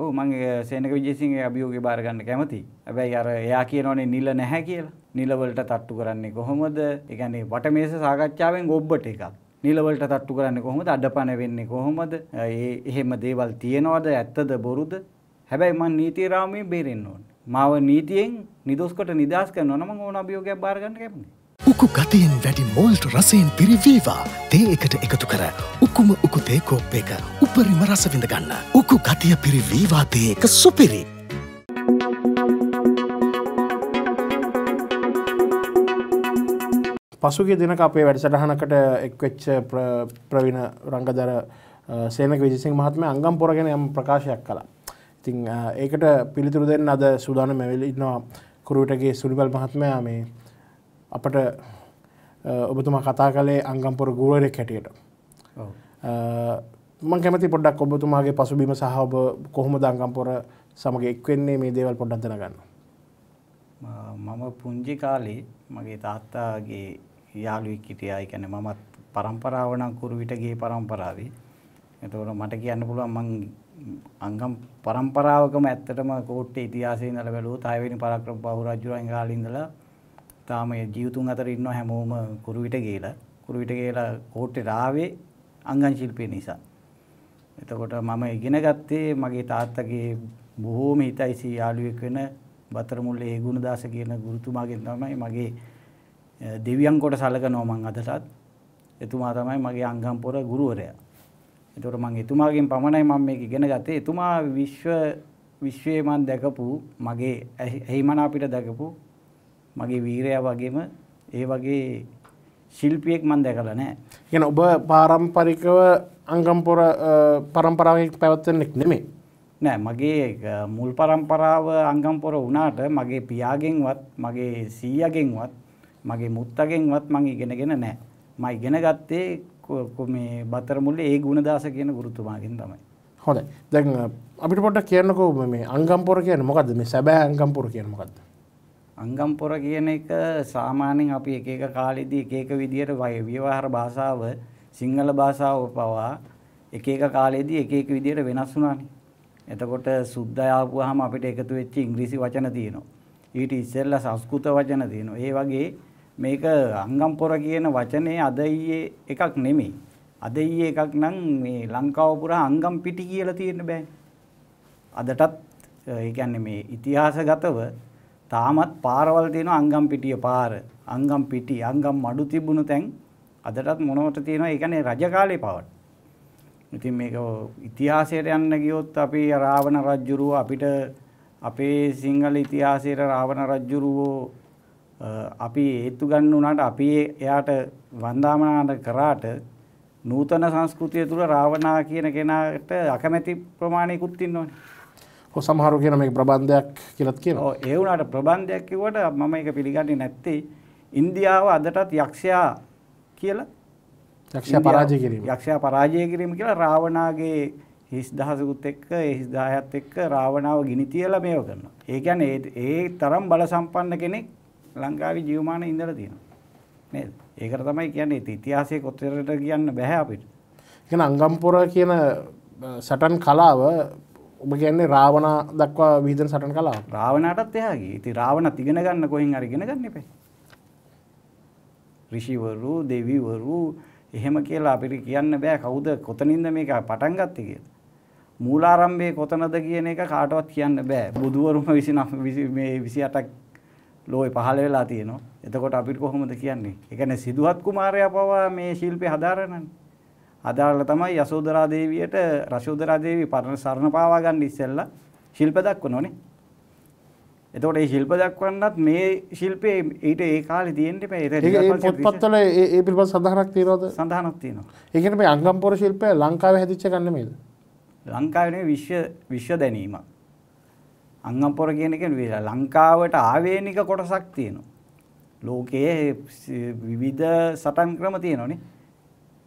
ඕ මගේ සේනක විජේසින්ගේ අභියෝගේ බාරගන්න කැමති. හැබැයි අර එයා කියනෝනේ නිල නැහැ කියලා. නිලවලට තට්ටු කරන්නේ කොහොමද? ඒ කියන්නේ වටමේස සාකච්ඡාවෙන් ඔබ්බට එකක්. නිලවලට තට්ටු කරන්නේ කොහොමද? අඩපණ වෙන්නේ කොහොමද? ඒ එහෙම දේවල් තියනවද? ඇත්තද බොරුද? හැබැයි මං නීති රාමුවේ බේරෙන්න ඕනේ. මාව නීතියෙන් නිදොස්කොට නිදාස් කරනවා නම් මම ඕන අභියෝගයක් බාරගන්න කැමතියි. උකු ගතයෙන් වැඩි මෝල්ට රසයෙන් පිරිවීවා තේ එකට එකතු කර උකුම උකු තේ කෝප්පයක උපරිම රසවිඳ ගන්න. උකු ගතිය පිරිවීවා තේ එක සුපිරි. පසුගිය දිනක අපේ වැඩසටහනකට එක්වෙච්ච ප්‍රවීණ රංගදර සේනක විජිසිං මහත්මයා අංගම් පොරගෙන යම් ප්‍රකාශයක් කළා. ඉතින් ඒකට පිළිතුරු දෙන්න අද සූදානම් වෙලා ඉන්නවා කුරුවිටගේ සුනිබල් මහත්මයා මේ අපට ඔබතුමා කතා කලේ අංගම්පොර ගූරෙක් හැටියට මං කැමති පොඩ්ඩක් ඔබතුමාගේ පසුබිම සහ ඔබ කොහොම දංගම්පොර සමඟ එක්වෙන්නේ මේ දේවල් පොඩ්ඩක් දැනගන්න මම පුංචි කාලේ මගේ තාත්තාගේ යාළුවෙක් හිටියා ඒ කියන්නේ මමත් પરම්පරාව නම් කුරුවිටගේ પરම්පරාවේ එතකොට මට කියන්න පුළුවන් මං අංගම් પરම්පරාවකම ඇත්තටම කෝට්ටේ ඉතිහාසයේ ඉඳලා බැලුවොත් 6 වෙනි පරාක්‍රම බහු රජුරන් කාලේ ඉඳලා තාම ජීවතුන් අතර ඉන්න හැමෝම කුරුවිට ගේලා කුරුවිට ගේලා කෝට්ටේට ආවේ අංගන් ශිල්පය නිසා. එතකොට මම ඉගෙන ගත්තේ මගේ තාත්තගේ බොහෝම හිතයිසී යාළුවෙක් වෙන බතරමුල්ලේ හේගුණදාස කියන ගුරුතුමාගෙන් තමයි මගේ දෙවියන් කොට සලකනවා මං අදටත්. එතුමා තමයි මගේ අංගම්පොර ගුරුවරයා. එතකොට මං එතුමාගෙන් පමණයි මම මේක ඉගෙන ගත්තේ. එතුමා විශ්ව විශ්වයේ මං දැකපු මගේ ඇහිමන අපිට දැකපු මගේ වීරයා වගේම ඒ වගේ ශිල්පියෙක් මන් දැකලා නෑ. ගැන ඔබ පාරම්පරිකව අංගම්පොර පරම්පරාවක් පැවත්වෙන්නෙක් නෙමේ. නෑ මගේ මුල් පරම්පරාව අංගම්පොර වනාට මගේ පියාගෙන්වත් මගේ සීයගෙන්වත් මගේ මුත්තගෙන්වත් මං ඉගෙනගෙන නෑ. ම ඉගෙන ගත්තේ මේ බතරමුල්ල ඒ ගුණදාස කියන ගුරුතුමාගෙන් තමයි. හොඳ දැන් අපිට පොට කියන්නකෝ මේ අංගම්පොර කියන මොකද මේ සැබෑ අංගම්පොර කියන මොකක්ද. අංගම් පොර කියන එක සාමාන්‍යයෙන් අපි එක එක කාලෙදී එක එක විදියට ව්‍යවහාර භාෂාව සිංහල භාෂාව පවා එක එක කාලෙදී එක එක විදියට වෙනස් වුණානේ. එතකොට සුද්ධ ආපුවාම අපිට එකතු වෙච්ච ඉංග්‍රීසි වචන තියෙනවා. ඊට ඉස්සෙල්ලා සංස්කෘත වචන තියෙනවා. ඒ වගේ මේක අංගම් පොර කියන වචනේ අද ඊයේ එකක් නෙමෙයි. අද ඊයේ එකක් නම් මේ ලංකාව පුරා අංගම් පිටි කියලා තියෙන්න බෑනේ. අදටත් ඒ කියන්නේ මේ ඉතිහාසගතව තාමත් පාරවල් තියෙන අංගම් පිටිය පාර අංගම් පිටි අංගම් මඩු තිබුණු තැන් අදටත් මොනවට තියෙනවා ඒ කියන්නේ රජ කාලේ පවට. ඉතින් මේක ඉතිහාසයට යන්න ගියොත් අපි රාවණ රජුරුව අපිට අපේ සිංහල ඉතිහාසයේ රාවණ රජුරුව අපි හේතු ගන්න උනාට අපි එයාට වන්දාමනාට කරාට නූතන සංස්කෘතිය තුළ රාවණා කියන කෙනාට අකමැති ප්‍රමාණයකුත් ඉන්නවනේ. සමහරු කියන මේ ප්‍රබන්ධයක් කියලත් කියන ඒ වුණට ප්‍රබන්ධයක් කිවට මම එක පිළිගන්නේ නැත්තේ ඉන්දියාව අදටත් යක්ෂයා කියල යක්ෂ පරාජය කිරීම යක්ෂයා පරාජය කිරීම කියලා රාවණාගේ හිස් දහසකුත් එක්ක හිස් දාහත් එක්ක රාවණාව ගිනි තියලා මේව කරනවා. ඒ කියන්නේ ඒ තරම් බල සම්පන්න කෙනෙක් ලංකාවේ ජීවමාන ඉඳලා තියෙනවා. නේද? ඒකට තමයි කියන්නේ ඉතිහාසයේ කොතරට කියන්න බෑ අපිට. කියන අංගම්පොර කියන සටන් කලාව ඔබ කියන්නේ රාවණ දක්වා විහිදන සටන් කලා රාවණටත් එයාගේ ඉති රාවණ තිගෙන ගන්න කොහෙන් අරගෙන ගන්න එපේ ඍෂිවරු දෙවිවරු එහෙම කියලා අපිට කියන්න බෑ කවුද කොතනින්ද මේක පටන් ගත්තේ කියලා මූලාරම්භයේ කොතනද කියන එක කාටවත් කියන්න බෑ. බුදුවරුම 29 මේ 28ක් ලෝයේ පහළ වෙලා තියෙනවා. එතකොට අපිට කොහොමද කියන්නේ? ඒ කියන්නේ සිදුහත් කුමාරයා පවා මේ ශිල්පේ හදාරනනේ. අදාළ තමයි යසෝදරා දේවියට රශෝදරා දේවිය පරණ සරණ පාවා ගන්න ඉස්සෙල්ලා ශිල්ප දක්වනෝනේ. එතකොට මේ ශිල්ප දක්වන්නත් මේ ශිල්පේ ඊට ඒ කාලේ තියෙන්න එපා. ඒක පොත්පත්වල ඒ ඒ පිළිබඳ සඳහනක් තියනවද? සඳහනක් තියෙනවා. ඒ කියන්නේ මේ අංගම්පොර ශිල්පය ලංකාවේ හැදිච්ච එකක් නෙමෙයිද? ලංකාවේ නෙමෙයි විශ්ව විශ්ව දැනීමක්. අංගම්පොර කියන එක ලංකාවට ආවේනික කොටසක් තියෙනවා. ලෝකයේ විවිධ සටන් ක්‍රම තියෙනවානේ.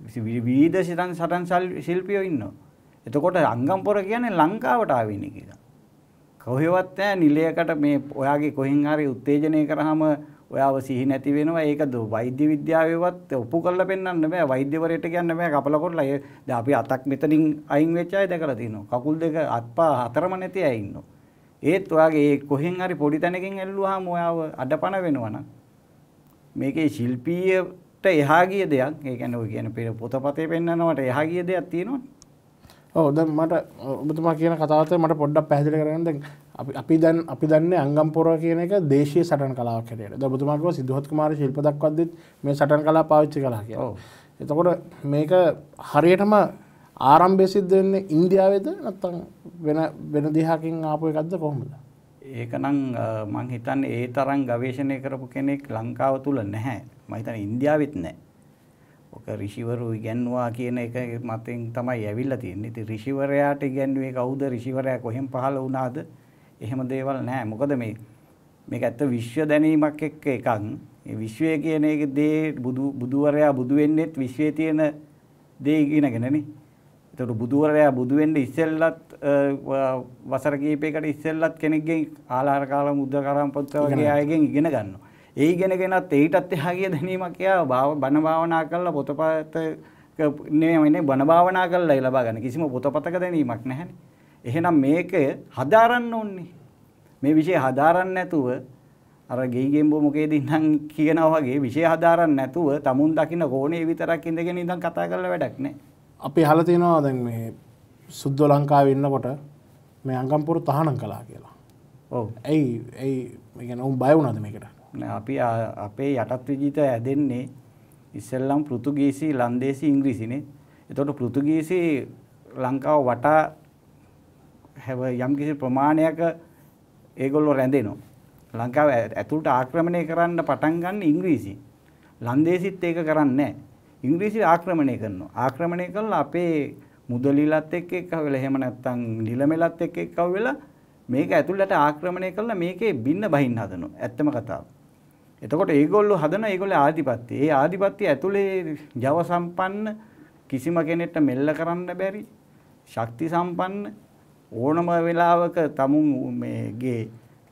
විවිධ සිතන් සටන් ශිල්පියෝ ඉන්නවා. එතකොට අංගම්පොර කියන්නේ ලංකාවට ආවෙන්නේ කියලා. කොහෙවත් නැහැ නිලයකට මේ ඔයාගේ කොහෙන් හරි උත්තේජනය කරාම ඔයාව සිහි නැති වෙනවා. ඒක වෛද්‍ය විද්‍යාවේවත් ඔප්පු කරලා පෙන්වන්න බෑ. වෛද්‍යවරයෙක්ට කියන්න බෑ කපල කොටලා. දැන් අපි අතක් මෙතනින් අයින් වෙච්ච අය දැකලා තියෙනවා. කකුල් දෙක අත්පා හතරම නැති අය ඉන්නවා. ඒත් ඔයාගේ කොහෙන් හරි පොඩි තැනකින් ඇල්ලුවාම ඔයාව අඩපණ වෙනවා නම් මේකේ ශිල්පීය එහා ගිය දෙයක් ඒ කියන්නේ ඔය කියන පෙර පොතපතේ පෙන්නනවට එහා ගිය දෙයක් තියෙනවනේ ඔව් දැන් මට ඔබතුමා කියන කතාවත් මට පොඩ්ඩක් පැහැදිලි කරගන්න දැන් අපි අපි දැන් අපි දන්නේ අංගම්පොර කියන එක දේශීය සටන් කලාවක් හැටියට. දැන් ඔබතුමා කිව්වා සිද්ධාර්ථ කුමාර ශිල්ප දක්වද්දිත් මේ සටන් කලාව පාවිච්චි කළා කියලා. ඔව්. එතකොට මේක හරියටම ආරම්භය සිද්ධ වෙන්නේ ඉන්දියාවේද නැත්නම් වෙන වෙන දිහකින් ආපු එකක්ද කොහොමද? ඒකනම් මං හිතන්නේ ඒ තරම් ගවේෂණය කරපු කෙනෙක් ලංකාව තුල නැහැ. මම හිතන්නේ ඉන්දියාවෙත් නැහැ. ඔක ඍෂිවරු ඉගැන්වුවා කියන එක මතෙන් තමයි ඇවිල්ලා තියෙන්නේ. ඉතින් ඍෂිවරයාට ඉගැන්වුවේ කවුද? ඍෂිවරයා කොහෙන් පහළ වුණාද? එහෙම දේවල් නැහැ. මොකද මේ මේක ඇත්ත විශ්ව දැනීමක් එක්ක එකක්. මේ විශ්වය කියන එක දේ බුදු බුදුවරයා බුදු වෙන්නෙත් විශ්වයේ තියෙන දේ ඉගෙනගෙනනේ. ඒතකොට බුදුවරයා බුදු වෙන්න ඉස්සෙල්ලත් වසර කිහිපයකට ඉස්සෙල්ලත් කෙනෙක්ගෙන් ආලාර කාල මුද්දකරම් පොත් වගේ අයගෙන් ඉගෙන ගන්නවා. ඒ ඉගෙනගෙනත් ඊටත් එහා ගිය දැනීමක් එයා බණ භාවනා කරලා පොතපත නෙමෙයිනේ බණ භාවනා කරලා ලබා ගන්න කිසිම පොතපතක දැනීමක් නැහැනේ. එහෙනම් මේක හදාරන්න ඕනේ. මේ વિષය හදාරන්න නැතුව අර ගෙයිගෙම්බෝ මොකේද ඉඳන් කියනවා වගේ විෂය හදාරන්න නැතුව tamun දකින්න කෝණේ විතරක් ඉඳගෙන ඉඳන් කතා කරලා වැඩක් නැහැ. අපි අහලා තියෙනවා දැන් මේ සුද්ධ ලංකාවේ ඉන්නකොට මේ අංගම්පුර තහනම් කළා කියලා. ඔව්. ඇයි ඇයි මේ කියන්නේ උන් බය වුණාද මේකට? අපි අපේ යටත් විජිත ඇදෙන්නේ ඉස්සෙල්ලම් පෘතුගීසි ලන්දේසි ඉංග්‍රීසිනේ. එතකොට පෘතුගීසි ලංකාව වටා හැව යම්කිසි ප්‍රමාණයක ඒගොල්ලෝ රැඳෙනවා. ලංකාව ඇතුළට ආක්‍රමණය කරන්න පටන් ගන්න ඉංග්‍රීසි. ලන්දේසිත් ඒක කරන්නේ නැහැ. ඉංග්‍රීසි ආක්‍රමණය කරනවා. ආක්‍රමණය කළා අපේ මුදලිලත් එක්ක එක්ක වෙලා එහෙම නැත්නම් නිලමෙලත් එක්ක එක්ක වෙලා මේක ඇතුළට ආක්‍රමණය කළා මේකේ බින්න බහින්න හදනවා. ඇත්තම කතාව. එතකොට ඒගොල්ලෝ හදන ඒගොල්ලේ ආධිපත්‍ය. ඒ ආධිපත්‍ය ඇතුලේ ජව සම්පන්න කිසිම කෙනෙක්ට මෙල්ල කරන්න බැරි ශක්ති සම්පන්න ඕනම වෙලාවක තමුන් මේගේ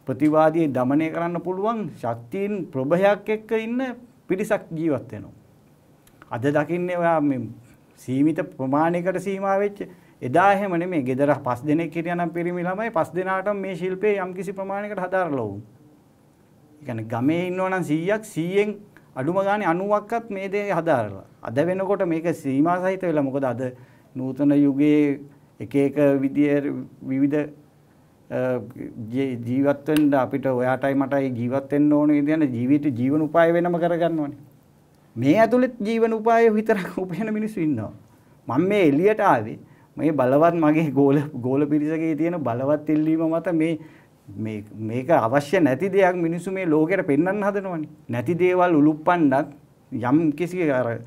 ප්‍රතිවාදී দমনය කරන්න පුළුවන් ශක්තියින් ප්‍රබහයක් එක්ක ඉන්න පිරිසක් ජීවත් වෙනවා. අද දකින්නේ ඔයා මේ සීමිත ප්‍රමාණයකට සීමා වෙච්ච එදා එහෙම නෙමෙයි. ගෙදර 5 දෙනෙක් හිටියනම් පිරිමි ළමයි 5 දෙනාටම මේ ශිල්පයේ යම්කිසි ප්‍රමාණයකට හදාරලා වුණා. يعني ගමේ ඉන්නවනම් 100ක් 100න් අඩුම ගානේ 90ක්වත් මේ දේ හදාරලා. අද වෙනකොට මේක සීමා සහිත වෙලා මොකද අද නූතන යුගයේ එක එක විදිය විවිධ ජීවත් වෙන්න අපිට ඔයාටයි මටයි ජීවත් වෙන්න ඕනේ කියන ජීවිත ජීවන උපාය වෙනම කරගන්න ඕනේ. මේ ඇතුළෙත් ජීවන උපාය විතරක් උපයන මිනිස්සු ඉන්නවා. මම මේ එළියට ආවේ මේ බලවත් මගේ ගෝල ගෝල පිරිසකේ තියෙන බලවත් ඉල්ලීම මත මේ මේක අවශ්‍ය නැති දෙයක් මිනිස්සු මේ ලෝකෙට පෙන්වන්න හදනවනේ. නැති දේවල් උලුප්පන්නත් යම් කිසි අර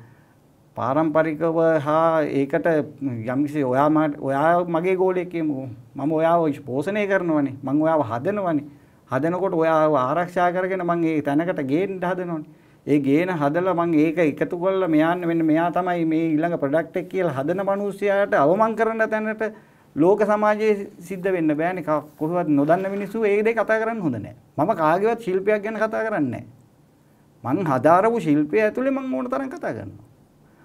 පාරම්පරිකව හා ඒකට යම් කිසි ඔයා ඔයා මගේ ගෝලයක් කියමු. මම ඔයාව පෝෂණය කරනවනේ. මම ඔයාව හදනවනේ. හදනකොට ඔයාව ආරක්ෂා කරගෙන මම ඒ තැනකට ගේන්න හදනවනේ. ඒ ගේන හදලා මම ඒක එකතු කරලා මෙයාන්න මෙන්න මෙයා තමයි මේ ඊළඟ ප්‍රොඩක්ට් එක කියලා හදන මිනිස්සයාට අවමන් කරන තැනට ලෝක සමාජයේ සිද්ධ වෙන්න බෑනේ කොහොමවත් නොදන්න මිනිස්සු ඒ දෙක කතා කරන්න හොඳ නෑ. මම කාගේවත් ශිල්පයක් ගැන කතා කරන්නේ නෑ. මං හදාරපු ශිල්පය ඇතුලේ මං ඕන තරම් කතා කරනවා.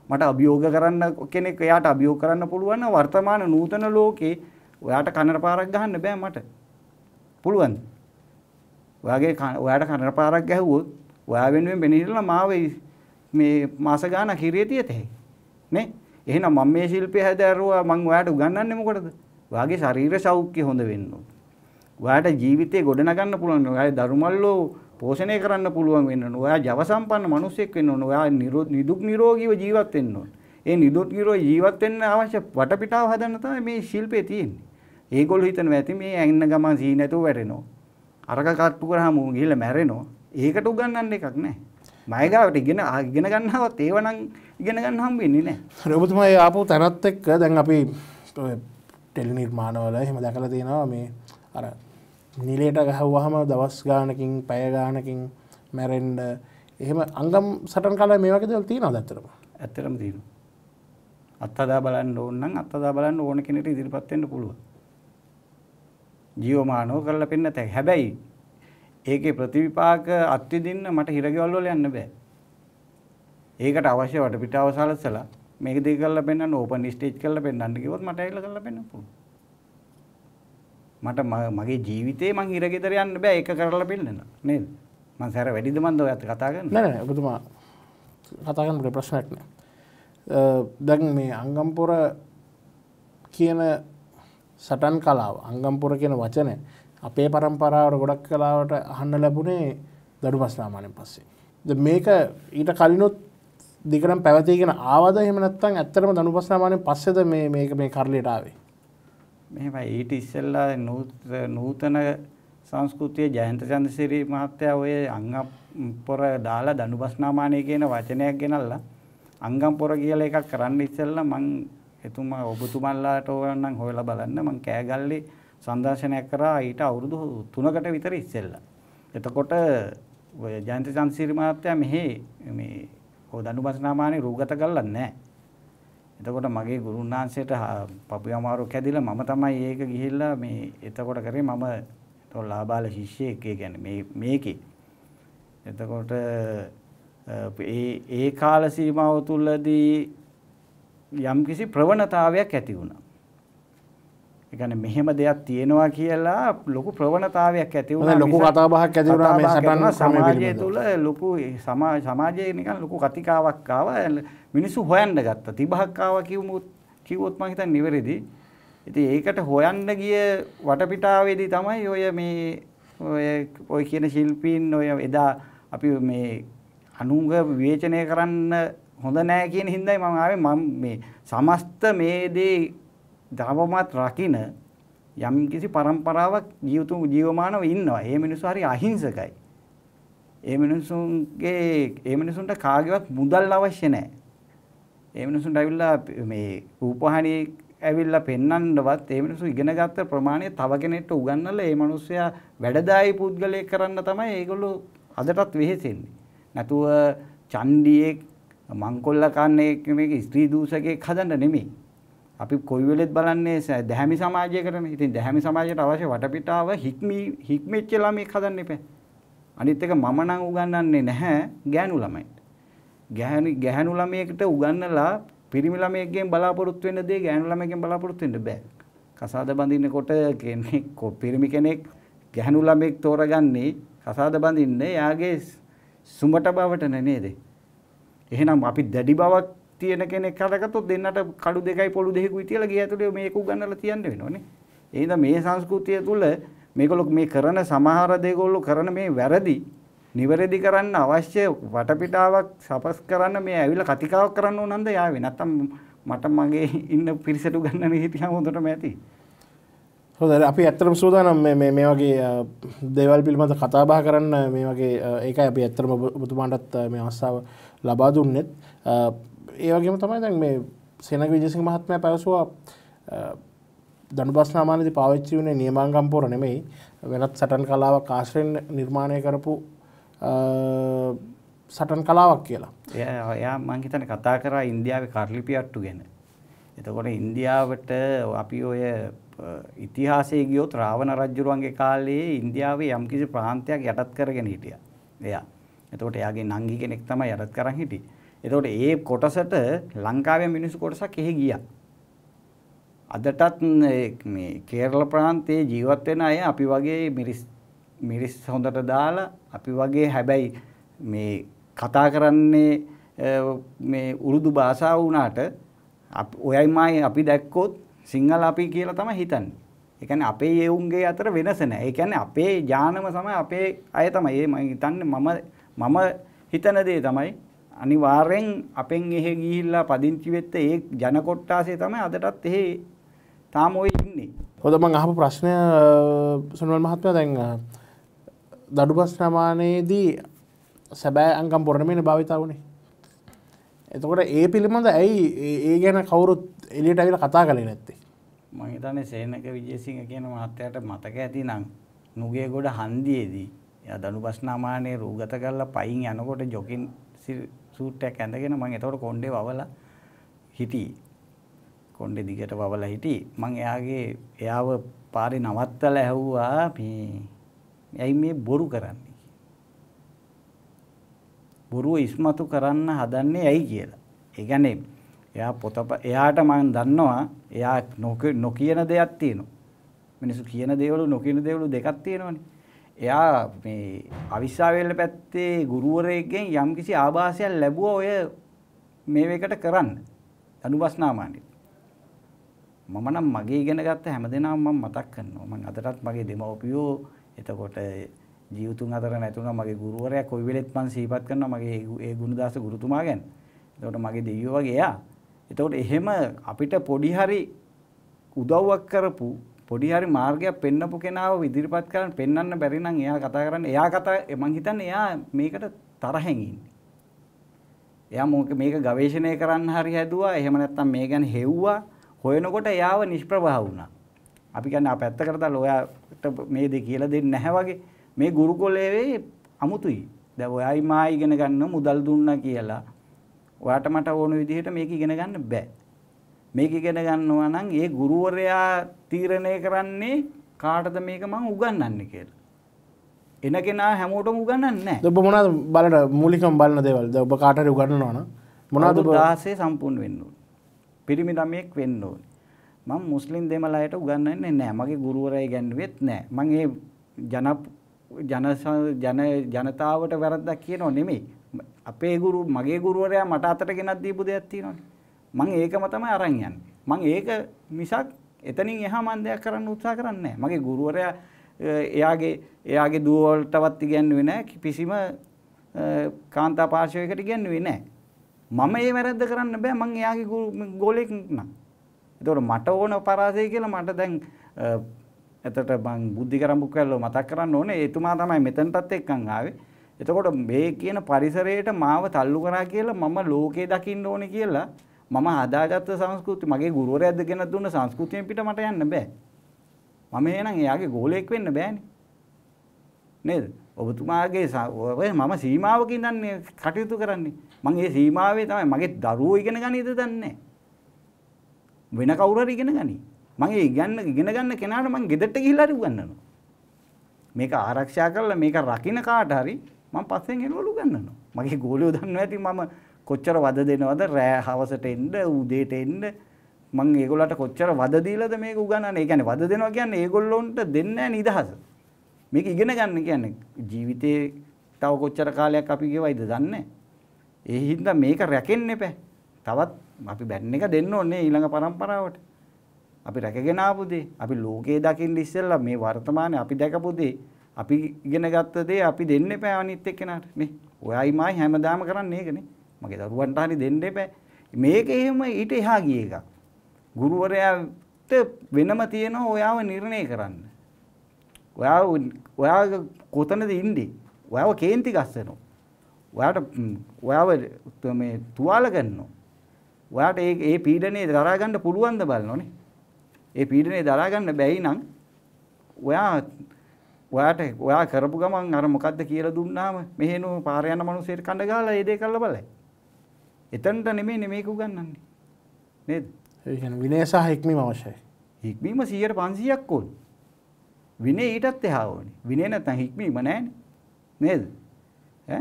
මට අභියෝග කරන්න කෙනෙක් එයාට අභියෝග කරන්න පුළුවන් වර්තමාන නූතන ලෝකේ ඔයාට කනර පාරක් ගහන්න බෑ මට. පුළුවන්. ඔයාගේ ඔයාට කනර පාරක් ගැහුවොත් ඔයා වෙනුවෙන් බෙනිරලා මාව මේ මාස ගානක් හිරිය තියතේ. නේ? එහෙනම් මම මේ ශිල්පය හැදෑරුවා මං ඔයාට උගන්වන්නේ මොකටද? ඔයාගේ ශරීර සෞඛ්‍ය හොඳ වෙන්න ඕන. ඔයාට ජීවිතේ ගොඩනගන්න පුළුවන්. ඔයාගේ ධර්මල්ලෝ පෝෂණය කරන්න පුළුවන් වෙන්න ඕන. ඔයා ජව සම්පන්න මිනිසෙක් වෙන්න ඕන. ඔයා නිදුක් නිරෝගීව ජීවත් වෙන්න ඕන. ඒ නිදුක් නිරෝගී ජීවත් වෙන්න අවශ්‍ය වටපිටාව හදන්න තමයි මේ ශිල්පේ තියෙන්නේ. ඒගොල්ලෝ හිතනවා ඇති මේ ඇන්න ගමන් සීනැතුව වැටෙනවා. අරක කට්ටු කරාම ගිහිල්ලා මැරෙනවා. ඒකට උගන්වන්න එකක් නැහැ. මයගාවට ඉගෙන ඉගෙන ගන්නවත් ඒවනම් ඉගෙන ගන්න හම් වෙන්නේ නෑ රොබතුමයි ආපු තැනත් එක්ක දැන් අපි ටෙලි නිර්මාණවල එහෙම දැකලා තියෙනවා මේ අර නිලයට ගැහුවහම දවස් ගානකින් පැය ගානකින් මැරෙන්ඩ එහෙම අංගම් සටන් කලා මේ වගේ දෙවල් තියෙනවා ඇත්තරම ඇත්තරම තියෙන අත්හදා බලන්න ඕන්නම් අත්හදා බලන්න ඕන කෙනෙට ඉදිරිපත්වෙන්න පුළුව ජීවමානෝ කරලා පෙන්න්න තැ හැබැයි ඒකේ ප්‍රතිවිපාක අත්විඳින්න මට හිරගෙවල් වල යන්න බෑ. ඒකට අවශ්‍ය වටපිටාව සලසලා මේක දිග කරලා පෙන්නන්න ඕපන් ස්ටේජ් කරලා පෙන්නන්න කිව්වොත් මට ඒක කරලා පෙන්නන්න පුළුවන්. මට මගේ ජීවිතේ මං හිරගෙදර යන්න බෑ ඒක කරලා පෙන්නන්න නේද? මං සැර වැඩිද මන්ද ඔයත් කතා කරන්නේ? නෑ නෑ ඔබතුමා කතා කරන්න ප්‍රශ්නයක් නෑ. දැන් මේ අංගම්පොර කියන සටන් කලාව අංගම්පොර කියන වචනේ අපේ පරම්පරාවට ගොඩක් කලාවට අහන්න ලැබුණේ දඩු පස්නාමානෙන් පස්සේ. මේක ඊට කලිනුත් දිගටම පැවතිගෙන ආවද එහෙම නැත්නම් ඇත්තටම දනුපස්නාමානෙන් පස්සේද මේ මේක මේ කරලියට ආවේ. මෙහෙමයි ඊට ඉස්සෙල්ලා නූතන සංස්කෘතිය ජයන්ත චන්දසිරි මහත්තයා ඔය අංගම්පොර දාලා දනුපස්නාමානය කියන වචනයක් ගෙනල්ලා අංගම්පොර කියලා එකක් කරන්න ඉස්සෙල්ලා මං එතුමා ඔබතුමන්ලාට ඕනනම් හොයලා බලන්න මං කෑගල්ලේ සංදර්ශනයක් කරා ඊට අවුරුදු 3කට විතර ඉස්සෙල්ලා. එතකොට ඔය ජයන්ත චන්දසිරි මහත්තයා මෙහි මේ ඔය දනුබස්නාමානේ රූගත කරලා නැහැ. එතකොට මගේ ගුරුන් වහන්සේට පපුව අමාරු කැදිලා මම තමයි ඒක ගිහිල්ලා මේ එතකොට කරේ මම එතකොට ලාබාල ශිෂ්‍යෙක් ඒ කියන්නේ මේ මේකේ. එතකොට ඒ ඒ කාල සීමාව තුලදී යම්කිසි ප්‍රවණතාවයක් ඇති වුණා. එකන මෙහෙම දෙයක් තියෙනවා කියලා ලොකු ප්‍රවණතාවයක් ඇති වුණා ලොකු කතාබහක් ඇති වුණා මේ සටන් සමාජය තුළ ලොකු සමාජයේ නිකන් ලොකු කතිකාවක් ආවා මිනිස්සු හොයන්න ගත්තා තිබහක් ආවා කිව්වොත් කිව්වොත් මම හිතන්නේ නිවැරදි ඉතින් ඒකට හොයන්න ගිය වටපිටාවේදී තමයි ඔය මේ ඔය ඔය කියන ශිල්පීන් ඔය එදා අපි මේ අනුංග විවේචනය කරන්න හොඳ නෑ කියන හින්දායි මම ආවේ මම මේ සමස්ත මේ දේ ධර්මමත් රකින යම් කිසි પરම්පරාවක් ජීවතු ජීවමානව ඉන්නවා. ඒ මිනිස්සු හරි අහිංසකයි. ඒ මිනිසුන්ගේ ඒ මිනිසුන්ට කාගේවත් මුදල් අවශ්‍ය නැහැ. ඒ මිනිසුන්ට ඇවිල්ලා මේ රූපහානි ඇවිල්ලා පෙන්වන්නවත් ඒ මිනිස්සු ඉගෙනගත්ත ප්‍රමාණය තව කෙනෙක්ට උගන්වලා ඒ මිනිස්සයා වැඩදායි පුද්ගලයෙක් කරන්න තමයි ඒගොල්ලෝ අදටත් වෙහෙසෙන්නේ. නැතුව චණ්ඩියෙක් මංකොල්ල කන්නේ කෙනෙක් ස්ත්‍රී දූෂකෙක් හදන්න නෙමෙයි. අපි කොයි වෙලෙත් බලන්නේ දැහැමි සමාජයකටනේ. ඉතින් දැහැමි සමාජයට අවශ්‍ය වටපිටාව හික්මි හික්මිච්ච ළමෙක් හදන්න එපා. අනිත් එක මම නම් උගන්වන්නේ නැහැ ගෑනු ළමයින්ට. ගැහැණි ගැහැණු ළමයකට උගන්නලා පිරිමි ළමයෙක්ගෙන් බලාපොරොත්තු වෙන දේ ගැහැණු ළමයෙක්ගෙන් බලාපොරොත්තු වෙන්න බෑ. කසාද බඳින්නකොට කෙනෙක් පිරිමි කෙනෙක් ගැහැණු ළමෙක් තෝරගන්නේ කසාද බඳින්නේ යාගේ සුමට බවට නේද? එහෙනම් අපි දැඩි බවක් තියෙන කෙනෙක් හදගත්තොත් දෙන්නට කඩු දෙකයි පොළු දෙකකුයි තියලා ගිය ඇතුලේ මේක උගන්වලා තියන්න වෙනවනේ. ඒ හින්දා මේ සංස්කෘතිය තුල මේගොල්ලෝ මේ කරන සමහර දේගොල්ලෝ කරන මේ වැරදි නිවැරදි කරන්න අවශ්‍ය වටපිටාවක් සපස් කරන්න මේ ඇවිල්ලා කතිකාවක් කරන්න ඕනන්ද යාවේ. නැත්තම් මට මගේ ඉන්න පිරිසට උගන්වන්න හිටියම හොඳටම ඇති. හොඳයි අපි ඇත්තටම සූදානම් මේ මේ වගේ දේවල් පිළිබඳ කතා බහ කරන්න මේ වගේ ඒකයි අපි ඇත්තටම ඔබතුමාටත් මේ අවස්ථාව ලබා දුන්නෙත් ඒවගේම තමයි දැන් මේ සෙනක විජසිං මහත්මය පැවසවා දනුබස්නාමානති පාවිච්චි වුණේ නියමාංගම්පොර නෙමෙයි වෙනත් සටන් කලාව කාශ්‍රයෙන් නිර්මාණය කරපු සටන් කලාවක් කියලා එයා මංහිතන කතා කරා ඉන්දියාව කරලිපියට්ටු ගැන එතකොට ඉන්දියාවට අපි ඔය ඉතිහාසේ ගියොත් රාවණ රජ්ජුරුවන්ගේ කාලේ ඉන්දියාවේ යම්කිසි ප්‍රාන්තයක් යටත් කරගෙන හිටිය එයා එතකොට එයාගේ නංගි කෙනෙක් තමයි යටත් කරන් හිටියේ එතකොට ඒ කොටසට ලංකාවේ මිනිස්සු කොටසක් එහි ගියා. අදටත් මේ කේරළ ප්‍රාන්තයේ ජීවත් වෙන අය අපි වගේ මිරිස් මිරිස් හොඳට දාලා අපි වගේ හැබැයි මේ කතා කරන්නේ මේ උරුදු භාෂාව වුණාට ඔයයිමයි අපි දැක්කොත් සිංහල අපි කියලා තමයි හිතන්නේ. ඒ කියන්නේ අපේ යේවුන්ගේ අතර වෙනස නැහැ. ඒ කියන්නේ අපේ ඥානම තමයි අපේ අය තමයි. ඒ මම හිතන්නේ මම මම හිතන දේ තමයි අනිවාර්යෙන් අපෙන් එහෙ ගිහිල්ලා පදිංචි වෙච්ච ඒ ජන කොට්ටාසේ තමයි අදටත් එහෙ තාම ওই ඉන්නේ. හොඳ මම අහපු ප්‍රශ්නය සුනවල් මහත්මයා දැන් දඩුබස් ප්‍රමාණයේදී සැබෑ අංකම් පොරණමෙන භාවිතා වුණේ. එතකොට ඒ පිළිබඳ ඇයි ඒ ගැන කවුරුත් එළියට ඇවිල්ලා කතා කළේ නැත්තේ? මම හිතන්නේ සේනක විජේසිංහ කියන මහත්තයාට මතක ඇති නම් නුගේගොඩ හන්දියේදී එයා දනුබස්නාමානේ රූගත කරලා පයින් යනකොට ජොකින් සූට්ටයක් ඇඳගෙන මම එතකොට කොණ්ඩේ වවලා හිටියේ. කොණ්ඩේ දිගට වවලා හිටියේ. මම එයාගේ එයාව පාරේ නවත්තලා ඇහුවා මේ ඇයි මේ බොරු කරන්නේ බොරුව ඉස්මතු කරන්න හදන්නේ ඇයි කියලා. ඒ කියන්නේ එයා පොත එයාට මම දන්නවා එයා නොකියන දෙයක් තියෙනවා. මිනිස්සු කියන දේවල් නොකියන දේවල් දෙකක් තියෙනවනේ. එයා මේ අවිස්සාවෙල්ල පැත්තේ ගුරුවරයෙක්ගෙන් යම්කිසි ආభాසයක් ලැබුවා ඔය මේවකට කරන්න. අනුබස්නාමානි. මම නම් මගේ ඉගෙන ගත්ත හැමදේනම් මම මතක් කරනවා. මම අදටත් මගේ දෙමව්පියෝ එතකොට ජීවතුන් අතර නැතුණා මගේ ගුරුවරයා කොයි වෙලෙත් මම සිහිපත් කරනවා මගේ ඒ ගුණදාස ගුරුතුමා ගැන. එතකොට මගේ දෙවියෝ වගේ එයා. එතකොට එහෙම අපිට පොඩි හරි උදව්වක් කරපු පොඩි හරි මාර්ගයක් පෙන්නපු කෙනාව ඉදිරිපත් කරන්න පෙන්වන්න බැරි නම් එයා කතා කරන්නේ එයා කතා මං හිතන්නේ එයා මේකට තරහෙන් ඉන්නේ. එයා මොක මේක ගවේෂණය කරන්න හරි හැදුවා එහෙම නැත්නම් මේ ගැන හෙව්වා හොයනකොට එයාව නිෂ්ප්‍රභා වුණා. අපි කියන්නේ අප ඇත්තකට දාලා ඔයාට මේ දේ කියලා දෙන්නේ නැහැ වගේ මේ ගුරුකුලයේ අමුතුයි. දැන් ඔයයි මා ඉගෙන ගන්න මුදල් දුන්නා කියලා ඔයාට මට ඕන විදිහට මේක ඉගෙන ගන්න බෑ. මේක ඉගෙන ගන්නවා නම් ඒ ගුරුවරයා තීරණය කරන්නේ කාටද මේක මං උගන්වන්නේ කියලා. එන කෙනා හැමෝටම උගන්වන්නේ නැහැ. ඔබ මොනවද බලන්න මූලිකම බලන දේවල්ද ඔබ කාටට උගන්වනවා නම් මොනවද ඔබ 16 සම්පූර්ණ වෙන්න ඕනේ. පිරිමි ළමයෙක් වෙන්න ඕනේ. මම මුස්ලිම් දෙමළයට උගන්වන්නේ නැහැ. මගේ ගුරුවරයා ඉගන්වුවෙත් නැහැ. මං ඒ ජන ජන ජන ජනතාවට වැරද්දක් කියනෝ නෙමෙයි. අපේ ගුරු මගේ ගුරුවරයා මට අතට ගෙනත් දීපු දෙයක් තියෙනවානේ. මං ඒකම තමයි අරන් යන්නේ. මං ඒක මිසක් එතනින් එහා මං දෙයක් කරන්න උත්සාහ කරන්නේ මගේ ගුරුවරයා එයාගේ එයාගේ දුවවලටවත් ඉගැන්වුවේ නැහැ. කිසිම කාන්තා පාර්ශවයකට ඉගැන්වුවේ නැහැ. මම ඒ වැරද්ද කරන්න බෑ මං එයාගේ ගෝලෙක් නම්. ඒතකොට මට ඕන පරාසය කියලා මට දැන් එතට මං බුද්ධි කරම්බු කරලා මතක් කරන්න ඕනේ. එතුමා තමයි මෙතනටත් එක්කන් ආවේ. එතකොට මේ කියන පරිසරයට මාව තල්ලු කරා කියලා මම ලෝකේ දකින්න ඕනේ කියලා මම හදාගත්ත සංස්කෘතිය මගේ ගුරුවරයාද ගෙන දුන්න සංස්කෘතියෙන් පිට මට යන්න බෑ. මම එහෙනම් එයාගේ ගෝලයක් වෙන්න බෑනේ. නේද? ඔබතුමාගේ ඔය මම සීමාවක ඉඳන්නේ කටයුතු කරන්නේ. මම ඒ සීමාවේ තමයි මගේ දරුවෝ ඉගෙන ගන්නේද දන්නේ වෙන කවුරු හරි ඉගෙන ගනී. මම ඒ ඉගෙන ඉගෙන ගන්න කෙනාට මම ගෙදරට ගිහිල්ලා හරි උගන්වනවා. මේක ආරක්ෂා කරලා මේක රකින්න කාට හරි මම පස්සෙන් එනවලු උගන්වනවා. මගේ ගෝලියෝ දන්නවා ඇති මම කොච්චර වද දෙනවද රෑ හවසට එන්න උදේට එන්න මං ඒගොල්ලන්ට කොච්චර වද දීලාද මේක උගන්වන්නේ. ඒ කියන්නේ වද දෙනවා කියන්නේ ඒගොල්ලොන්ට දෙන්නේ නිදහස. මේක ඉගෙන ගන්න කියන්නේ ජීවිතේ තව කොච්චර කාලයක් අපි ගෙවයිද දන්නේ ඒ හින්දා මේක රැකෙන්න එපා. තවත් අපි බැන් එක දෙන්න ඕනේ ඊළඟ පරම්පරාවට. අපි රැකගෙන ආපු දේ, අපි ලෝකේ දකින්න ඉස්සෙල්ලා මේ වර්තමානයේ අපි දැකපු දේ, අපි ඉගෙන ගත්ත දේ අපි දෙන්න එපා අනිත් එක්කෙනාට නේ. ඔයයි මායි හැමදාම කරන්නේ ඒකනේ. මගේ දරුවන්ට හරි දෙන්න එපා. මේක එහෙම ඊට එහා ගිය එකක්. ගුරුවරයාට වෙනම තියෙනවා ඔයාව නිර්ණය කරන්න. ඔයා ඔයා කොතනද ඉන්නේ? ඔයාව කේන්ති ගස්සනවා. ඔයාට ඔයාව මේ තුවාල ගන්නවා. ඔයාට ඒ ඒ පීඩනේ දරා ගන්න පුළුවන්ද බලනෝනේ. ඒ පීඩනේ දරා ගන්න බැයි නම් ඔයා ඔයාට ඔයා කරපු ගමන් අර මොකද්ද කියලා දුන්නාම මෙහෙනු පාර යන මිනිහෙට කඳ ගාලා ඒ දේ කරලා බලයි. එතනට නෙමෙයි මේක උගන්වන්නේ. නේද? ඒ කියන්නේ විනය සහ හික්මීම අවශ්‍යයි. හික්මීම 100%ක් ඕන. විනය ඊටත් එහා ඕනේ. විනය නැත්නම් හික්මීම නැහැනේ. නේද? ඈ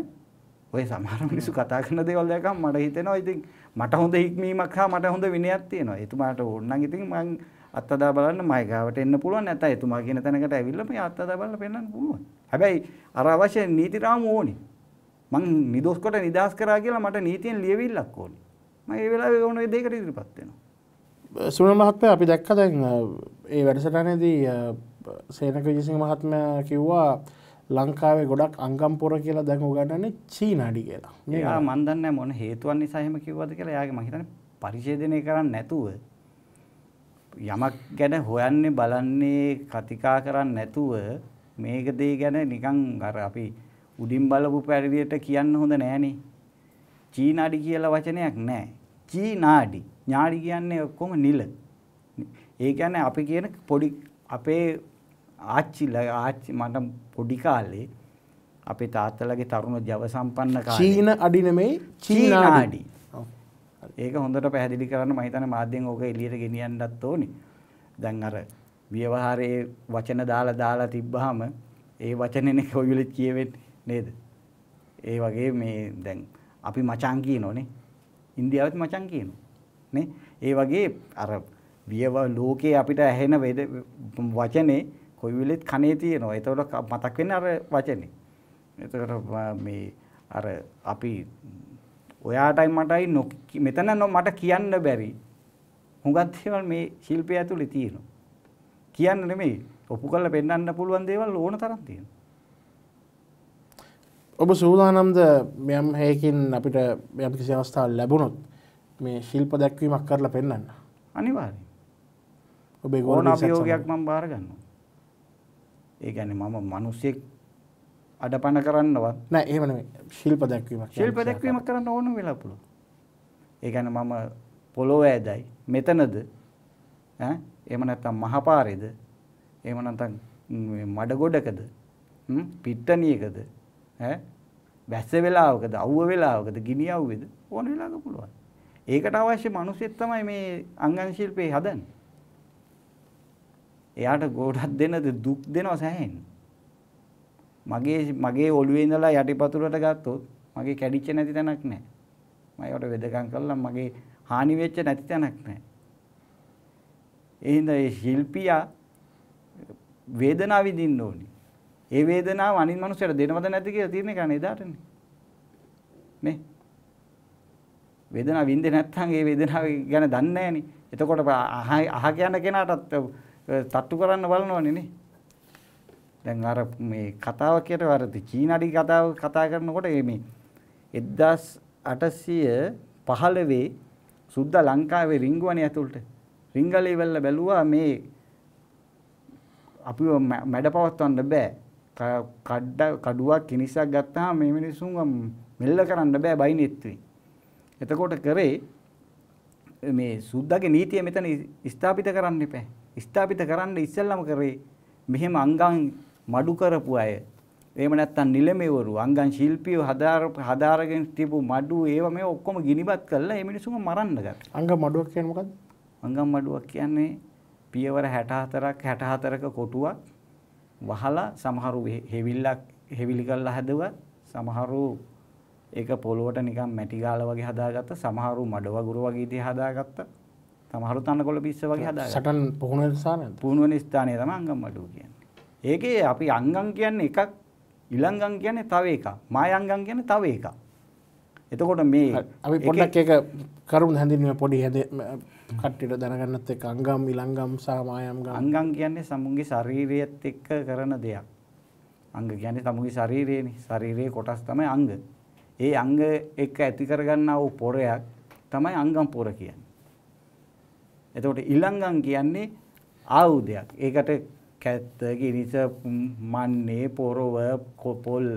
ඔය සමහර මිනිස්සු කතා කරන දේවල් දැකම මට හිතෙනවා ඉතින් මට හොඳ හික්මීමක් හා මට හොඳ විනයක් තියෙනවා. එතුමාට ඕන නම් ඉතින් මං අත්තදා බලන්න මයි ගාවට එන්න පුළුවන් නැත්නම් එතුමා කියන තැනකට ඇවිල්ලා මේ අත්තදා බලලා පෙන්නන්න පුළුවන්. හැබැයි අර අවශ්‍ය නීති රාමු ඕනේ. මං නිදොස් කොට නිදහස් කරා කියලා මට නීතියෙන් ලියවිල්ලක් ඕනේ. මම ඒ වෙලාවේ ඕන දෙයකට ඉදිරිපත් වෙනවා. සුමන මහත්මයා අපි දැක්ක දැන් ඒ වැඩසටහනේදී සේනක විජේසිංහ මහත්මයා කිව්වා ලංකාවේ ගොඩක් අංගම්පොර කියලා දැන් උගන්නන්නේ චීනාඩි කියලා. එයා මන් දන්නේ මොන හේතුවක් නිසා එහෙම කිව්වද කියලා එයාගේ මම හිතන්නේ පරිශේධනය කරන්න නැතුව යමක් ගැන හොයන්නේ බලන්නේ කතිකා කරන්නේ නැතුව මේක දේ ගැන නිකන් අර අපි උඩින් බලපු පැරිදියට කියන්න හොඳ නෑනේ. චීනාඩි කියලා වචනයක් නෑ. චීනාඩි ඥාඩි කියන්නේ ඔක්කොම නිල. ඒ කියන්නේ අපි කියන පොඩි අපේ ආච්චිලා ආච්චි මට පොඩි කාලේ අපේ තාත්තලාගේ තරුණ ජව සම්පන්න කාලේ චීන අඩි නෙමෙයි චීනාඩි. ඒක හොඳට පැහැදිලි කරන්න මම හිතන්නේ මාධ්‍යෙන් ඕක එළියට ගෙනියන්නත් ඕනේ. දැන් අර ව්‍යවහාරයේ වචන දාලා දාලා තිබ්බහම ඒ වචනනේ කොයිලෙත් කියවෙන්නේ නේද? ඒ වගේ මේ දැන් අපි මචං කියනෝනේ. ඉන්දියාවෙත් මචං කියනවා. නේ? ඒ වගේ අර වියව ලෝකේ අපිට ඇහෙන වේද වචනේ කොයි වෙලෙත් කනේ තියෙනවා. ඒතකොට මතක් වෙන්නේ අර වචනේ. ඒතකොට මේ අර අපි ඔයාටයි මටයි මෙතන මට කියන්න බැරි හුඟක් දේවල් මේ ශිල්පය ඇතුලේ තියෙනවා. කියන්න නෙමෙයි ඔප්පු කරලා පෙන්වන්න පුළුවන් දේවල් ඕන තරම් තියෙනවා. ඔබ සූදානම්ද මෙයම් හයකින් අපිට යම් කිසි අවස්ථාව ලැබුණොත් මේ ශිල්ප දැක්වීමක් කරලා පෙන්න්න අනිවාරය ඔබේ ගෝන අභියෝගයක් මම බාරගන්න ඒ ගැන මම මනුස්සෙක් අඩ පණ කරන්නවත් නෑ ඒමන ශිල්ප දැක්වීමක් ශිල්ප දැක්වීමක් කරන්න ඕනු වෙලාපුළ ඒ ගැන මම පොලොව ඇදයි මෙතනද එම නැත්තම් මහපාරෙද එම නතන් මඩගොඩකද පිට්ටනියකද ඈ වැස්ස වෙලාවකද අවුව වෙලාවකද ගිනි අවුවේද ඕන වෙලාවක පුළුවන්. ඒකට අවශ්‍ය මිනිස්සෙක් තමයි මේ අංගන් ශිල්පේ හදන්නේ. එයාට ගොඩක් දෙනද දුක් දෙනවා සැහෙන්න. මගේ මගේ ඔළුවේ ඉඳලා යටිපතුලට ගත්තොත් මගේ කැඩිච්ච නැති තැනක් නැහැ. මම ඒවට වෙදකම් කළා මගේ හානි වෙච්ච නැති තැනක් නැහැ. එහෙනම් මේ ශිල්පියා වේදනාව විඳින්න ඕනේ. ඒ වේදනාව අනිත් මනුස්සයට දෙනවද නැද්ද කියලා තීරණය කරන්නේ එදාටනේ. නේ? වේදනාව වින්දේ නැත්නම් ඒ වේදනාව ගැන දන්නේ නැහනේ. එතකොට අහ කියන කෙනාටත් තට්ටු කරන්න බලනවනේ නේ. දැන් අර මේ කතාව කියන වරදී චීනඩි කතාව කතා කරනකොට මේ 1815 සුද්දා ලංකාවේ රිංගුවනේ ඇතුළට රිංගලේ වෙල්ල බැලුවා මේ අපිව මැඩ පවත්වන්න බෑ කඩ කඩුවක් කිනිසක් ගත්තාම මේ මිනිස්සුන් මෙල්ල කරන්න බෑ බයිනෙත්තුයි. එතකොට කරේ මේ සුද්දගේ නීතිය මෙතන ස්ථාපිත කරන්න එපා. ස්ථාපිත කරන්න ඉස්සෙල්ලම කරේ මෙහෙම අංගම් මඩු කරපු අය. එහෙම නැත්නම් නිලමේවරු අංගම් ශිල්පියෝ හදාර හදාරගෙන තිබු මඩු ඒවා මේ ඔක්කොම ගිනිබත් කරලා මේ මිනිස්සුන්ව මරන්න ගත්තා. අංගම් මඩුවක් කියන්නේ මොකද්ද? අංගම් මඩුවක් කියන්නේ පියවර 64ක් 64ක කොටුවක් වහලා සමහරු හෙවිල්ලක් හෙවිලි කරලා හැදුවා සමහරු ඒක පොළොවට නිකන් මැටි ගාලා වගේ හදාගත්තා සමහරු මඩ වගුරු වගේ ඉතින් හදාගත්තා සමහරු තනකොළ පිස්ස වගේ හදාගත්තා සටන් පුහුණු වෙන ස්ථානය පුහුණු වෙන ස්ථානය තමයි අංගම් මඩුව කියන්නේ ඒකේ අපි අංගම් කියන්නේ එකක් ඉලංගම් කියන්නේ තව එකක් මායංගම් කියන්නේ තව එකක් එතකොට මේ අපි පොඩ්ඩක් ඒක කරුණු හැඳින්වීම පොඩි හැද කට්ටිට දැනගන්නත් එක අංගම් ඉලංගම් සාමායම් අංගම් කියන්නේ සමුන්ගේ ශරීරයත් එක්ක කරන දෙයක් අංග කියන්නේ තමුගේ ශරීරයනේ ශරීරයේ කොටස් තමයි අංග ඒ අංග එක්ක ඇති කරගන්නා වූ පොරයක් තමයි අංගම් පොර කියන්නේ එතකොට ඉලංගම් කියන්නේ ආයුධයක් ඒකට කැත්ත ගිනිස මන්නේ පොරව කොපොල්ල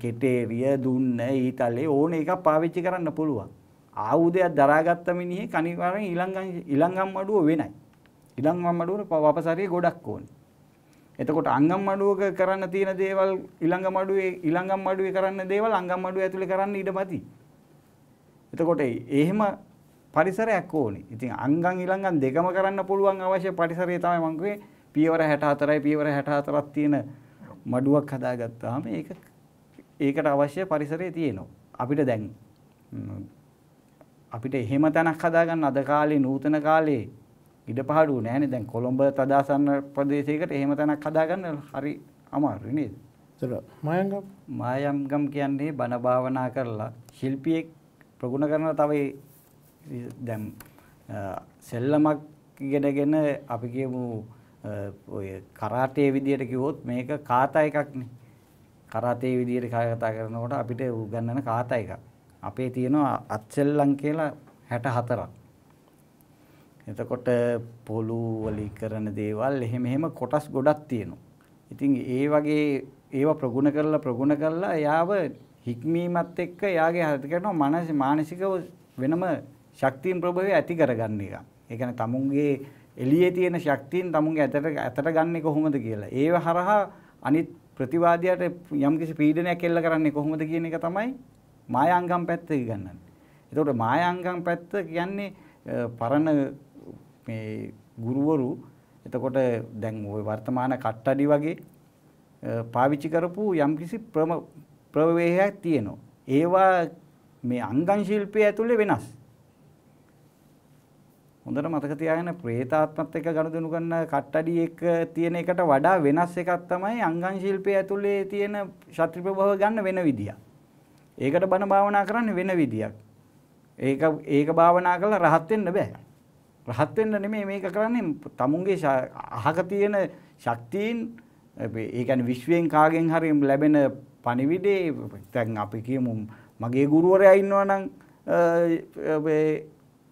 කෙටේරිය දුන්න ඊතලේ ඕන එකක් පාවිච්චි කරන්න පුළුවන් ආයුධයක් දරාගත්ත මිනිහෙක් අනිවාර්යෙන් ඊළඟම් ඊළඟම් අඩුව වෙනයි. ඊළඟම් අඩුවට වපසරිය ගොඩක් ඕනේ. එතකොට අංගම් අඩුවක කරන්න තියෙන දේවල් ඊළඟම් අඩුවේ ඊළඟම් අඩුවේ කරන්න දේවල් අංගම් අඩුව ඇතුලේ කරන්න ඉඩමති. එතකොට එහෙම පරිසරයක් ඕනේ. ඉතින් අංගම් ඊළඟම් දෙකම කරන්න පුළුවන් අවශ්‍ය පරිසරය තමයි මම කිව්වේ පියවර 64යි පියවර 64ක් තියෙන මඩුවක් හදාගත්තාම ඒක ඒකට අවශ්‍ය පරිසරය තියෙනවා. අපිට දැන් අපිට එහෙම තැනක් හදාගන්න අද කාලේ නූතන කාලේ ඉඩ පහඩුව නැහැනේ දැන් කොළඹ තදාසන්න ප්‍රදේශයකට එහෙම තැනක් හදාගන්න හරි අමාරුයි නේද? මායම්ගම් මායම්ගම් කියන්නේ බණ භාවනා කරලා ශිල්පියෙක් ප්‍රගුණ කරන තව දැන් සෙල්ලමක් ඉගෙනගෙන අපි කියමු ඔය කරාටේ විදියට කිව්වොත් මේක කාතා එකක්නේ. කරාටේ විදියට කතා කරනකොට අපිට උගන්වන කාතා එකක්. අපේ තියෙනවා අත්සෙල්ලම් කියලා 64ක්. එතකොට පොළු වලි කරන දේවල් එහෙම එහෙම කොටස් ගොඩක් තියෙනවා. ඉතින් ඒ වගේ ඒවා ප්‍රගුණ කරලා ප්‍රගුණ කරලා යාව හික්මීමත් එක්ක යාගේ හරිත කරනවා මනස මානසිකව වෙනම ශක්තියින් ප්‍රභවය ඇති කරගන්න එක. ඒ කියන්නේ තමුන්ගේ එළියේ තියෙන ශක්තියින් තමුන්ගේ ඇතට ඇතට ගන්නේ කොහොමද කියලා. ඒව හරහා අනිත් ප්‍රතිවාදියාට යම්කිසි පීඩනයක් එල්ල කරන්නේ කොහොමද කියන එක තමයි මායාංගම් පැත්ත ගන්නන්නේ. එතකොට මායාංගම් පැත්ත කියන්නේ පරණ මේ ගුරුවරු එතකොට දැන් ওই වර්තමාන කට්ටඩි වගේ පාවිච්චි කරපු යම්කිසි ප්‍රවේහයක් තියෙනවා. ඒවා මේ අංගම් ශිල්පය ඇතුලේ වෙනස්. හොඳට මතක තියාගන්න ප්‍රේතාත්මත් එක්ක ගනුදෙනු කරන කට්ටඩි එක තියෙන එකට වඩා වෙනස් එකක් තමයි අංගම් ශිල්පයේ ඇතුලේ තියෙන ශාත්‍රි ප්‍රභව ගන්න වෙන විදියක්. ඒකට බණ භාවනා කරන්න වෙන විදියක්. ඒක ඒක භාවනා කරලා රහත් වෙන්න බෑ. රහත් වෙන්න නෙමෙයි මේක කරන්නේ තමුන්ගේ අහක තියෙන ශක්තියින් ඒ කියන්නේ විශ්වයෙන් කාගෙන් හරි ලැබෙන පණිවිඩේ දැන් අපි කියමු මගේ ගුරුවරයා ඉන්නවා නම්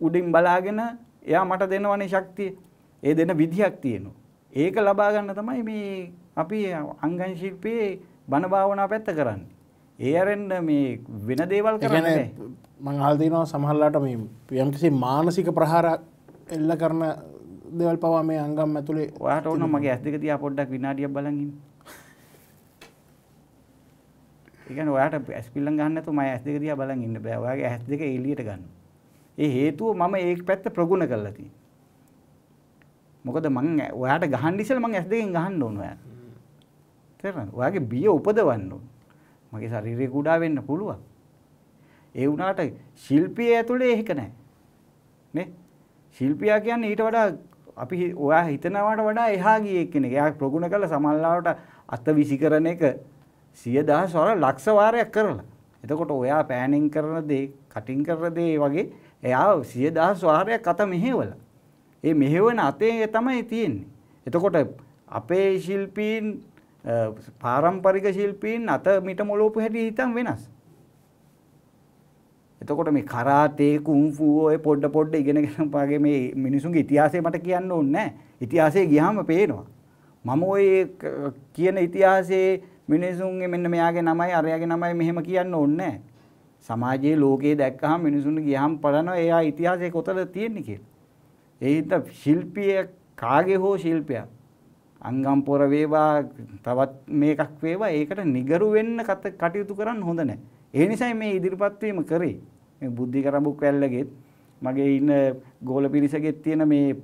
උඩින් බලාගෙන එයා මට දෙනවනේ ශක්තිය. ඒ දෙන විදිහක් තියෙනවා. ඒක ලබා ගන්න තමයි මේ අපි අංගන් ශිල්පයේ බණ භාවනා පැත්ත කරන්නේ. ඒරෙන්ඩ මේ වෙන දේවල් කරන මංහල්දනවා සමහල්ලාට මේ යම්කිසි මානසික ප්‍රහාර එල්ල කරන දෙවල් පවා මේ අංගම් ඇතුළේ වාට ඕන මගේ ඇස්තික තියා පොඩ්ඩක් විනාඩිය බලගින් එකන ඔයාට පැස්පිල්ල ගන්නතු ම ඇස්තික තියා බලන් ඉන්න බෑවාගේ ඇස් දෙක එලියට ගන්න ඒ හේතුව මම ඒක පැත්ත ප්‍රගුණ කරලති මොකද මං ඔයාට ගහන්ඩිසල් මං ඇස් දෙකින් ගහන්න ඕනොය තෙරන ඔයාගේ බිය උපදවන්න ඕන මගේ ශරීරය කුඩා වෙන්න පුළුවන්. ඒ වුණාට ශිල්පිය ඇතුලේ ඒක නැහැ. නේ? ශිල්පියා කියන්නේ ඊට වඩා අපි ඔයා හිතනවාට වඩා එහා ගිය කෙනෙක්. එයා ප්‍රගුණ කළ සමල්ලාවට අත විසිකරන එක 10000 වර ලක්ෂ වාරයක් කරලා. එතකොට ඔයා පෑනින් කරන දේ, කටින් කරන දේ වගේ එයා 10000 වාරයක් අත මෙහෙවලා. ඒ මෙහෙවන අතේ තමයි තියෙන්නේ. එතකොට අපේ ශිල්පීන් පාරම්පරික ශිල්පීන් අත මිට මොලෝපු හැටි හිතන් වෙනස්. එතකොට මේ කරාතේ කුම්ෆූ ඔය පොඩ පොඩ ඉගෙනගෙන පාගේ මේ මිනිසුන්ගේ ඉතිහාසය මට කියන්න ඕනේ නැහැ. ඉතිහාසය ගියාම පේනවා. මම ඔය කියන ඉතිහාසයේ මිනිසුන්ගේ මෙන්න මෙයාගේ නමයි අරයාගේ නමයි මෙහෙම කියන්න ඕනේ නැහැ. සමාජයේ ලෝකයේ දැක්කහම මිනිසුන් ගියහම බලනවා එයා ඉතිහාසයේ කොතනද තියෙන්නේ කියලා. ඒ හින්දා ශිල්පිය කාගේ හෝ ශිල්පයක් අංගම් පොර වේවා තවත් මේකක් වේවා ඒකට නිගරු වෙන්න කටයුතු කරන්න හොඳ නැහැ. ඒ නිසායි මේ ඉදිරිපත් වීම කරේ. මේ බුද්ධි කරඹුක් වැල්ලගෙත් මගේ ඉන්න ගෝල පිරිසගෙත් තියෙන මේ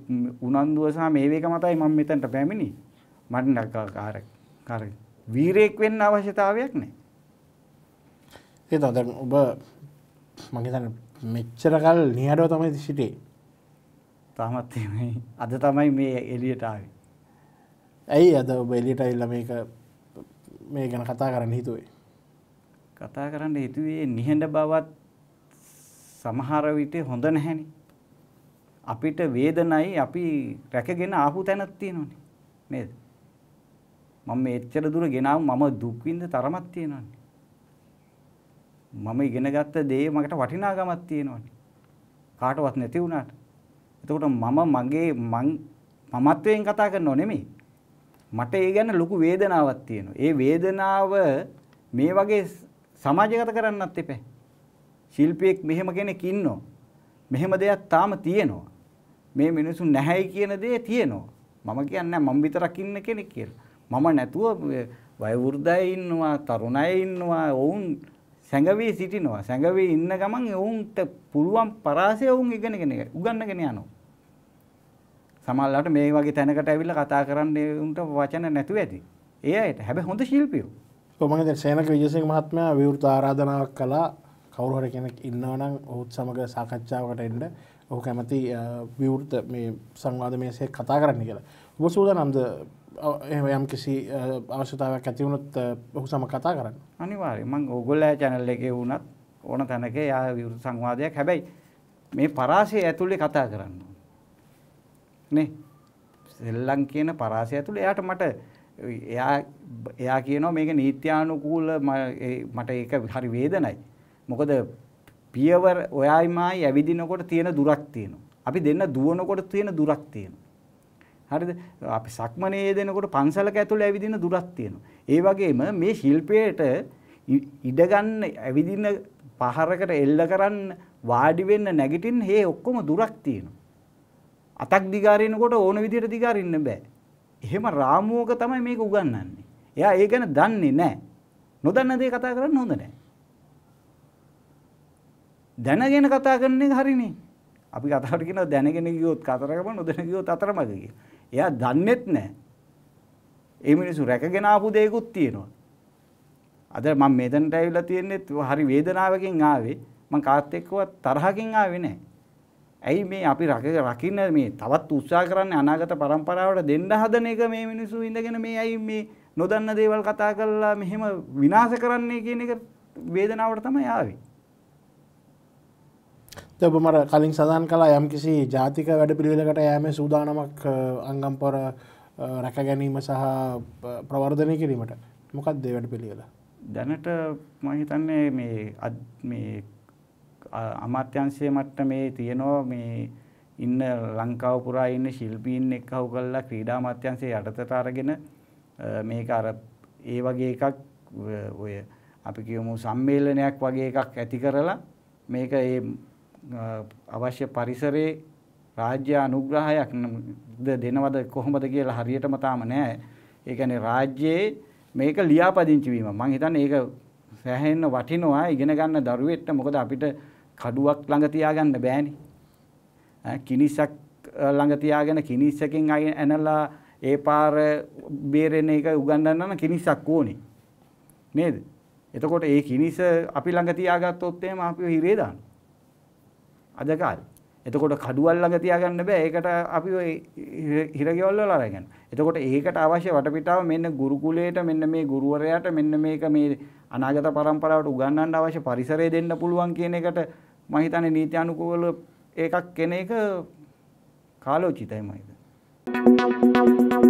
උනන්දුව සහ මේවේක මතයි මම මෙතනට පැමිණි. මට කාර කාර වීරයෙක් වෙන්න අවශ්‍යතාවයක් නැහැ. ඒ දැන් ඔබ මම හිතන්නේ මෙච්චර කල් නිහඬව තමයි සිටියේ. තාමත් අද තමයි මේ එළියට ආවේ. ඇයි අද ඔබ එලියට ඉල්ල මේක මේ ගැන කතා කරන්න හිතුවේ කතා කරන්න හිතුවේ නිහඬ බවත් සමහර විට හොඳ නැහැනේ අපිට වේදනයි අපි රැකගෙන ආපු තැනක් තියෙනවනේ නේද මම මේ එච්චර දුර ගෙනාව මම දුක් විඳ තරමක් තියෙනවනේ මම ඉගෙනගත්ත දේ මකට වටිනාකමක් තියෙනවනේ කාටවත් නැති වුණාට එතකොට මම මගේ මං මමත්වයෙන් කතා කරනව නෙමෙයි මට ඒ ගැන ලොකු වේදනාවක් තියෙනවා. ඒ වේදනාව මේ වගේ සමාජගත කරන්නත් එපා. ශිල්පියෙක් මෙහෙම කෙනෙක් ඉන්නෝ. මෙහෙම දෙයක් තාම තියෙනවා. මේ මිනිසුන් නැහැයි කියන දේ තියෙනවා. මම කියන්නේ මම විතරක් ඉන්න කෙනෙක් කියලා. මම නැතුව වයවෘද්ධය ඉන්නවා, තරුණය ඉන්නවා, ඔවුන් සැඟවී සිටිනවා. සැඟවී ඉන්න ගමන් ඔවුන්ට පුළුවන් පරාසය ඔවුන් ඉගෙනගෙන උගන්නගෙන යනවා. සමහරවිට මේ වගේ තැනකට ඇවිල්ලා කතා කරන්න උන්ට වචන නැතුව ඇති. ඒ අයට හැබැයි හොඳ ශිල්පියෝ. ඔමගේ දැන් සේනක විජේසිංහ මහත්මයා විවෘත ආරාධනාවක් කළා කවුරු හරි කෙනෙක් ඉන්නවා නම් ඔහුත් සමග සාකච්ඡාවකට එන්න. ඔහු කැමති විවෘත මේ සංවාද මේසේ කතා කරන්න කියලා. ඔබ සූදානම්ද එහෙම යම් කිසි අවශ්‍යතාවයක් ඇති වුණොත් ඔහු සමග කතා කරන්න? අනිවාර්යයෙන්. මම ඕගොල්ලෝ channel එකේ වුණත් ඕන තැනක යා විවෘත සංවාදයක් හැබැයි මේ පරාසය ඇතුලේ කතා කරනවා. නේ සෙල්ලම් කියන පරාසය ඇතුළේ එයාට මට එයා එයා කියනවා මේක නීත්‍යානුකූල මට ඒක හරි වේදනයි මොකද පියවර ඔයයිමයි ඇවිදිනකොට තියෙන දුරක් තියෙනවා අපි දෙන්න දුවනකොට තියෙන දුරක් තියෙනවා හරිද අපි සක්මනේ දෙනකොට පන්සලක ඇතුළේ ඇවිදින දුරක් තියෙනවා. ඒ වගේම මේ ශිල්පයට ඉඩ ගන්න ඇවිදින පහරකට එල්ල කරන්න වාඩි වෙන්න නැගිටින්න හේ ඔක්කොම දුරක් තියෙනවා. අතක් දිගාරිනකොට ඕන විදිහට දිගාරින්න බෑ. එහෙම රාමුවක තමයි මේක උගන්වන්නේ. එයා ඒ ගැන දන්නේ නැහැ. නොදන්න දේ කතා කරන්න හොඳ නැහැ. දැනගෙන කතා කරන එක හරිනේ. අපි කතාවට කියනවා දැනගෙන ගියොත් කතරගම නොදැන ගියොත් අතරමඟ කියලා. එයා දන්නේත් නැහැ. ඒ මිනිස්සු රැකගෙන ආපු දේකුත් තියෙනවා. අද මම මෙතනට ඇවිල්ලා තියෙන්නේ හරි වේදනාවකින් ආවේ. මං කාත් එක්කවත් තරහකින් ආවේ නැහැ. ඇයි මේ අපි රකින්න මේ තවත් උත්සාහ කරන්නේ අනාගත પરම්පරාවට දෙන්න හදන එක මේ මිනිස්සු ඉඳගෙන මේ ඇයි මේ නොදන්න දේවල් කතා කරලා මෙහෙම විනාශ කරන්නේ කියන එක වේදනාවට තමයි ආවේ. ඔබ මර කලින් සඳහන් කලා යම්කිසි ජාතික වැඩපිළිවෙලකට යෑමේ සූදානමක් අංගම්පොර රැක ගැනීම සහ ප්‍රවර්ධනය කිරීමට මොකක් දේ වැඩපිළිවෙලා. දැනට මහිතන්නේ මේ අමාත්‍යංශයේ මට්ටමේ තියෙනවා මේ ඉන්න ලංකාව පුරා ඉන්න ශිල්පීන් එක්ක හවු කරලා ක්‍රීඩා අමාත්‍යංශයේ යටතට අරගෙන මේක අර ඒ වගේ එකක් ඔය අපි කියමු සම්මේලනයක් වගේ එකක් ඇති කරලා මේක ඒ අවශ්‍ය පරිසරයේ රාජ්‍ය අනුග්‍රහයක් දෙනවද කොහොමද කියලා හරියටම තාම නෑ. ඒ කියන්නේ රාජ්‍යයේ මේක ලියාපදිංචි වීම. මම හිතන්නේ ඒක සෑහෙන්න වටිනවා ඉගෙන ගන්න දරුවෙක්ට. මොකද අපිට කඩුවක් ළඟ තියාගන්න බෑනේ. කිනිසක් ළඟ තියාගෙන කිනිසකින් ඇනලා ඒ පාර බේරෙන එක උගන්වන්න නම් කිනිසක් ඕනේ. නේද? එතකොට ඒ කිනිස අපි ළඟ තියාගත්තොත් එහෙම අපිව හිරේ දානවා. අද කාලේ. එතකොට කඩුවල් ළඟ තියාගන්න බෑ. ඒකට අපිව හිරගෙවල් වල අරගෙන. එතකොට ඒකට අවශ්‍ය වටපිටාව මෙන්න ගුරුකුලයට මෙන්න මේ ගුරුවරයාට මෙන්න මේක මේ අනාගත පරම්පරාවට උගන්වන්න අවශ්‍ය පරිසරය දෙන්න පුළුවන් කියන එකට මම හිතන්නේ නීති අනුකූල එකක් කෙන එක කාලෝචිතයි මම හිතන්නේ.